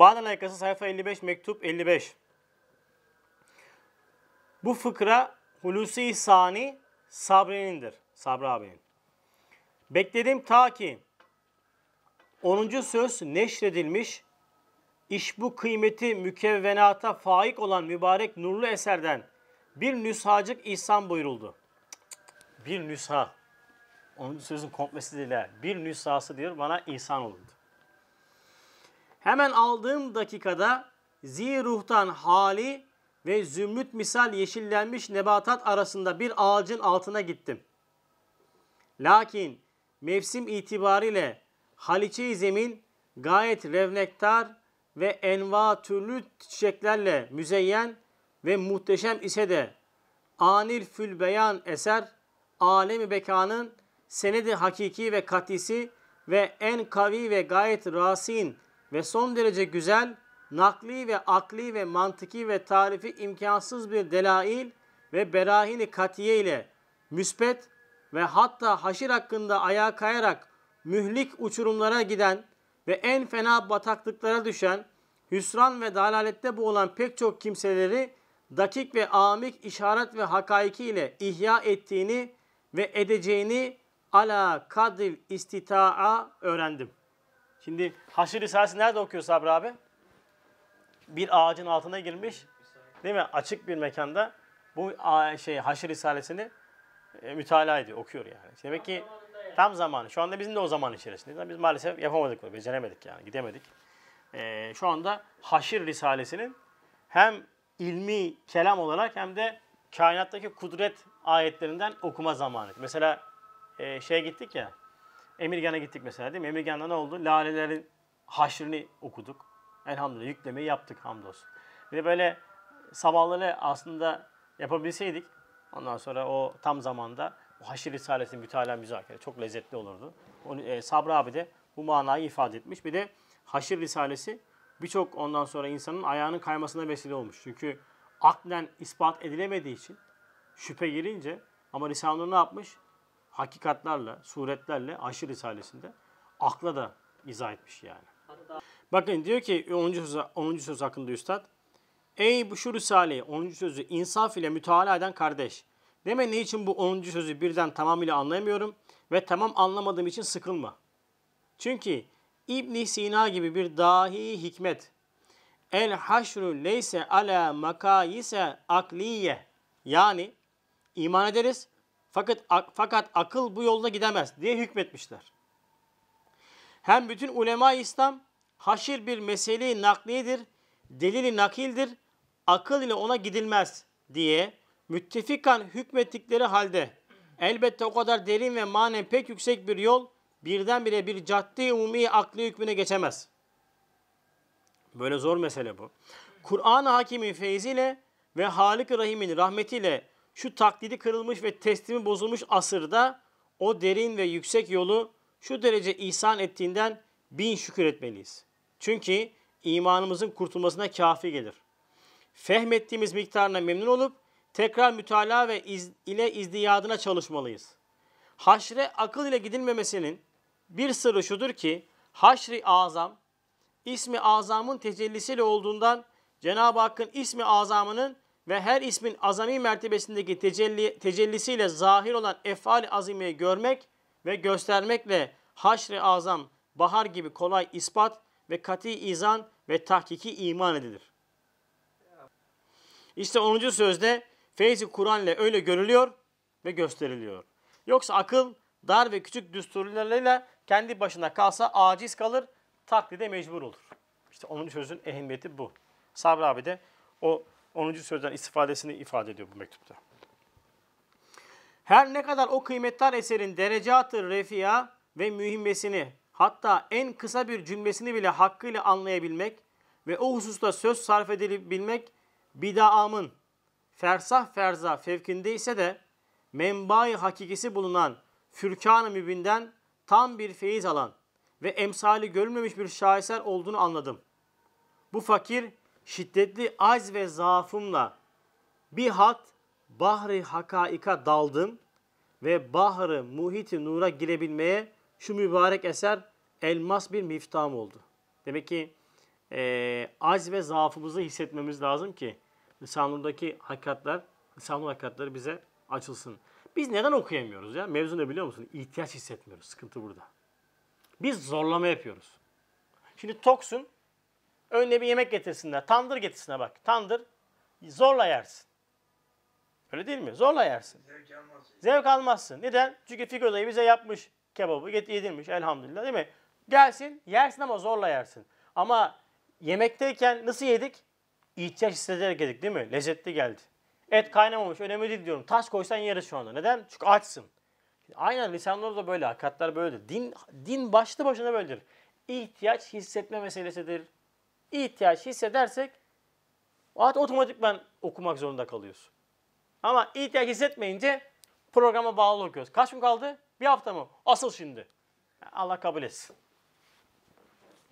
Bağdat Ayakası sayfa 55 mektup 55. Bu fıkra Hulusi Sani Sabri'nindir. Sabri abinin. Bekledim ta ki 10. söz neşredilmiş, iş bu kıymeti mükevvenata faik olan mübarek nurlu eserden bir nüshacık ihsan buyuruldu. Bir nüsha. 10. sözün komplesiyle bir nüshası diyor bana ihsan oldu. Hemen aldığım dakikada ziruhtan hali ve zümrüt misal yeşillenmiş nebatat arasında bir ağacın altına gittim. Lakin mevsim itibariyle haliçe zemin gayet revnektar ve enva türlü çiçeklerle müzeyyen ve muhteşem ise de anil beyan eser alemi bekanın senedi hakiki ve katisi ve en kavi ve gayet rasin ve son derece güzel, nakli ve akli ve mantıki ve tarifi imkansız bir delail ve berahini katiye ile müspet ve hatta haşir hakkında ayağa kayarak mühlik uçurumlara giden ve en fena bataklıklara düşen, hüsran ve dalalette boğulan pek çok kimseleri dakik ve amik işaret ve hakaiki ile ihya ettiğini ve edeceğini ala kadil istitaa öğrendim. Şimdi Haşr Risalesi nerede okuyor Sabri abi? Bir ağacın altına girmiş. Değil mi? Açık bir mekanda bu şey Haşr Risalesini e, mütalaa ediyor, okuyor yani. Demek ki tam zamanı. Şu anda bizim de o zaman içerisinde. Biz maalesef yapamadık bunu, beceremedik yani, gidemedik. E, şu anda Haşir Risalesi'nin hem ilmi kelam olarak hem de kainattaki kudret ayetlerinden okuma zamanı. Mesela e, şeye gittik ya, Emirgan'a gittik mesela değil mi? Emirgan'da ne oldu? Lalelerin haşrini okuduk. Elhamdülillah yüklemeyi yaptık hamdolsun. Bir de böyle sabahları aslında yapabilseydik ondan sonra o tam zamanda o haşir risalesi mütalaa müzakere çok lezzetli olurdu. Onu, e, Sabri abi de bu manayı ifade etmiş. Bir de haşir risalesi birçok ondan sonra insanın ayağının kaymasına vesile olmuş. Çünkü aklen ispat edilemediği için şüphe girince ama Risale ne yapmış? hakikatlarla, suretlerle aşırı Risalesi'nde akla da izah etmiş yani. Bakın diyor ki 10. söz, 10. söz hakkında Üstad. Ey bu şu Risale'yi 10. sözü insaf ile müteala eden kardeş. Deme ne için bu 10. sözü birden tamamıyla anlayamıyorum ve tamam anlamadığım için sıkılma. Çünkü İbn Sina gibi bir dahi hikmet. El haşru leyse ala makayise akliye. Yani iman ederiz fakat, ak, fakat akıl bu yolda gidemez diye hükmetmişler. Hem bütün ulema İslam haşir bir meseleyi naklidir, delili nakildir, akıl ile ona gidilmez diye müttefikan hükmettikleri halde elbette o kadar derin ve manen pek yüksek bir yol birdenbire bir cadde umumi akli hükmüne geçemez. Böyle zor mesele bu. Kur'an-ı Hakim'in feyziyle ve Halik-i Rahim'in rahmetiyle şu taklidi kırılmış ve teslimi bozulmuş asırda o derin ve yüksek yolu şu derece ihsan ettiğinden bin şükür etmeliyiz. Çünkü imanımızın kurtulmasına kafi gelir. Fehmettiğimiz miktarına memnun olup tekrar mütalaa ve iz, ile izdiyadına çalışmalıyız. Haşre akıl ile gidilmemesinin bir sırrı şudur ki haşri azam ismi azamın tecellisiyle olduğundan Cenab-ı Hakk'ın ismi azamının ve her ismin azami mertebesindeki tecelli, tecellisiyle zahir olan efal azimeyi görmek ve göstermekle haşr-ı azam, bahar gibi kolay ispat ve kati izan ve tahkiki iman edilir. İşte 10. sözde feyzi Kur'an ile öyle görülüyor ve gösteriliyor. Yoksa akıl dar ve küçük düsturlarıyla kendi başına kalsa aciz kalır, taklide mecbur olur. İşte 10. sözün ehemmiyeti bu. Sabri abi de o 10. sözden istifadesini ifade ediyor bu mektupta. Her ne kadar o kıymetli eserin derecatı refia ve mühimmesini hatta en kısa bir cümlesini bile hakkıyla anlayabilmek ve o hususta söz sarf edilebilmek bidaamın fersah ferza fevkinde ise de menbai hakikisi bulunan Fürkan-ı Mübin'den tam bir feyiz alan ve emsali görülmemiş bir şaheser olduğunu anladım. Bu fakir şiddetli az ve zaafımla bir hat bahri hakaika daldım ve bahri muhiti nura girebilmeye şu mübarek eser elmas bir miftam oldu. Demek ki e, acz ve zaafımızı hissetmemiz lazım ki lisanındaki hakikatler, lisanın hakikatleri bize açılsın. Biz neden okuyamıyoruz ya? Mevzu ne biliyor musun? İhtiyaç hissetmiyoruz. Sıkıntı burada. Biz zorlama yapıyoruz. Şimdi toksun, Önüne bir yemek getirsinler. Tandır getirsinler bak. Tandır zorla yersin. Öyle değil mi? Zorla yersin. Zevk almazsın. Zevk almazsın. Neden? Çünkü figo Figo'dayı bize yapmış kebabı yedirmiş elhamdülillah değil mi? Gelsin yersin ama zorla yersin. Ama yemekteyken nasıl yedik? İhtiyaç hissederek yedik değil mi? Lezzetli geldi. Et kaynamamış önemli değil diyorum. Taş koysan yeriz şu anda. Neden? Çünkü açsın. Aynen lisanlar da böyle, hakikatler böyledir. Din, din başlı başına böyledir. İhtiyaç hissetme meselesidir ihtiyaç hissedersek at otomatikman okumak zorunda kalıyoruz. Ama ihtiyaç hissetmeyince programa bağlı okuyoruz. Kaç gün kaldı? Bir hafta mı? Asıl şimdi. Allah kabul etsin.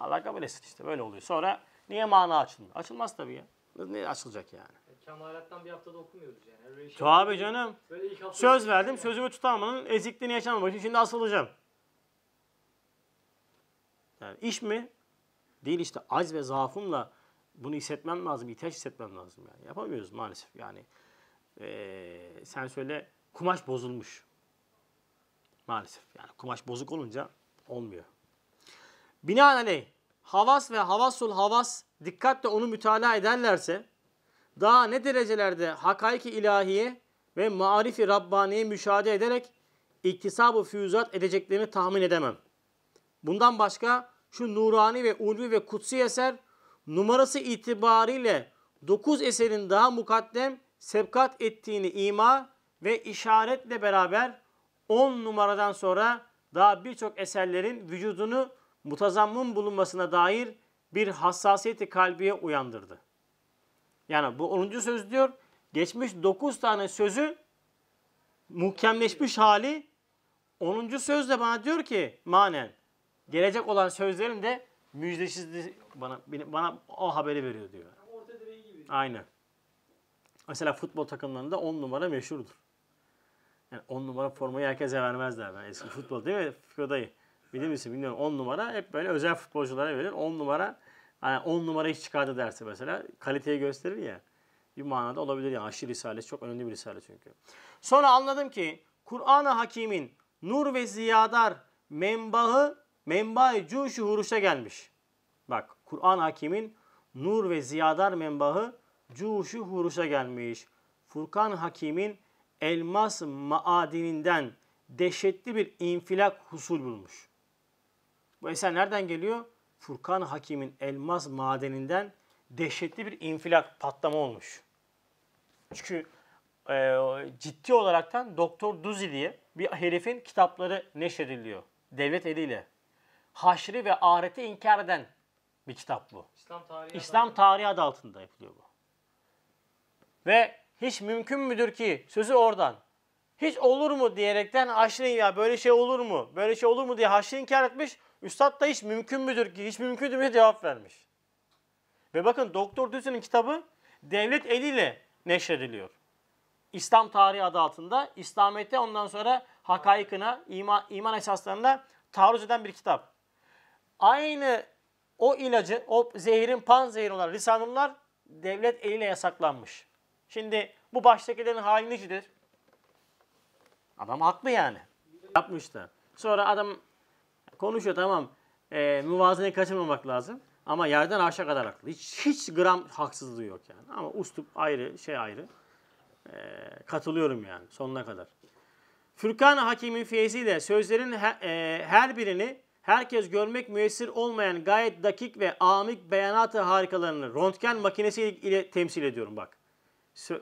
Allah kabul etsin işte böyle oluyor. Sonra niye mana açılmıyor? Açılmaz tabii ya. Ne açılacak yani? E, kemalattan bir haftada okumuyoruz yani. Öyle şey tabii canım. Böyle ilk Söz verdim, yani. sözümü tutamamanın ezikliğini yaşamamak için şimdi asılacağım. Yani iş mi? değil işte az ve zaafımla bunu hissetmem lazım, ihtiyaç hissetmem lazım. Yani. Yapamıyoruz maalesef yani. Ee, sen söyle kumaş bozulmuş. Maalesef yani kumaş bozuk olunca olmuyor. Binaenaleyh havas ve havasul havas dikkatle onu mütalaa ederlerse daha ne derecelerde hakaiki ilahiye ve marifi Rabbani'ye müşahede ederek iktisabı füyüzat edeceklerini tahmin edemem. Bundan başka şu nurani ve ulvi ve kutsi eser numarası itibariyle 9 eserin daha mukaddem sebkat ettiğini ima ve işaretle beraber 10 numaradan sonra daha birçok eserlerin vücudunu mutazammın bulunmasına dair bir hassasiyeti kalbiye uyandırdı. Yani bu 10. söz diyor geçmiş 9 tane sözü muhkemleşmiş hali 10. sözde bana diyor ki manen gelecek olan sözlerin de müjdecisi bana bana o haberi veriyor diyor. Orta gibi. Aynen. Mesela futbol takımlarında 10 numara meşhurdur. Yani 10 numara formayı herkese vermezler. Yani eski futbol değil mi Fikri dayı? Bilir misin bilmiyorum. 10 numara hep böyle özel futbolculara verir. 10 numara hani 10 numara hiç çıkardı derse mesela kaliteyi gösterir ya. Bir manada olabilir yani aşırı risalesi çok önemli bir risale çünkü. Sonra anladım ki Kur'an-ı Hakim'in nur ve ziyadar menbaı menba-i cuşu huruşa gelmiş. Bak Kur'an hakimin nur ve ziyadar menbahı cuşu huruşa gelmiş. Furkan hakimin elmas maadininden dehşetli bir infilak husul bulmuş. Bu eser nereden geliyor? Furkan Hakim'in elmas madeninden dehşetli bir infilak patlama olmuş. Çünkü e, ciddi olaraktan Doktor Duzi diye bir herifin kitapları neşrediliyor. Devlet eliyle haşri ve ahireti inkar eden bir kitap bu. İslam tarihi, İslam adı. tarihi adı altında yapılıyor bu. Ve hiç mümkün müdür ki sözü oradan hiç olur mu diyerekten haşri ya böyle şey olur mu? Böyle şey olur mu diye haşri inkar etmiş. Üstad da hiç mümkün müdür ki? Hiç mümkün müdür cevap vermiş. Ve bakın Doktor Düzü'nün kitabı devlet eliyle neşrediliyor. İslam tarihi adı altında İslamiyet'te ondan sonra hakaikına, iman, iman esaslarına taarruz eden bir kitap aynı o ilacı, o zehirin zehir olan lisanullar devlet eliyle yasaklanmış. Şimdi bu baştakilerin hali Adam haklı yani. Yapmış da. Sonra adam konuşuyor tamam. E, ee, müvazeneyi kaçırmamak lazım. Ama yerden aşağı kadar haklı. Hiç, hiç gram haksızlığı yok yani. Ama ustup ayrı, şey ayrı. E, katılıyorum yani sonuna kadar. Fürkan Hakim'in feyziyle sözlerin he, e, her birini herkes görmek müessir olmayan gayet dakik ve amik beyanatı harikalarını röntgen makinesi ile temsil ediyorum bak.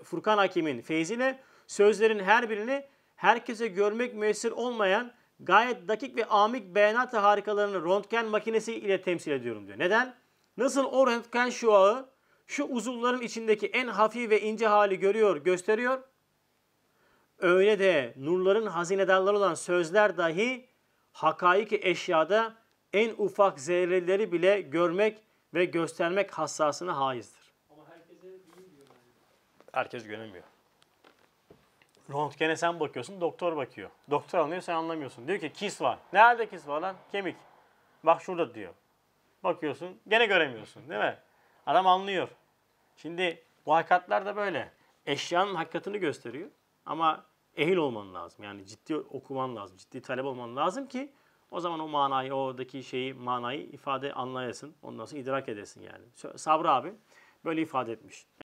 Furkan Hakim'in feyziyle sözlerin her birini herkese görmek müessir olmayan gayet dakik ve amik beyanatı harikalarını röntgen makinesi ile temsil ediyorum diyor. Neden? Nasıl o röntgen şuağı şu uzuvların içindeki en hafif ve ince hali görüyor, gösteriyor. Öyle de nurların hazinedarları olan sözler dahi hakaiki eşyada en ufak zerreleri bile görmek ve göstermek hassasına haizdir. Ama herkese bilinmiyor. Herkes göremiyor. Röntgene sen bakıyorsun, doktor bakıyor. Doktor anlıyor, sen anlamıyorsun. Diyor ki kis var. Nerede kis var lan? Kemik. Bak şurada diyor. Bakıyorsun, gene göremiyorsun değil mi? Adam anlıyor. Şimdi bu hakikatler de böyle. Eşyanın hakikatini gösteriyor. Ama ehil olman lazım. Yani ciddi okuman lazım, ciddi talep olman lazım ki o zaman o manayı, oradaki şeyi, manayı ifade anlayasın. Ondan sonra idrak edesin yani. Sabri abi böyle ifade etmiş.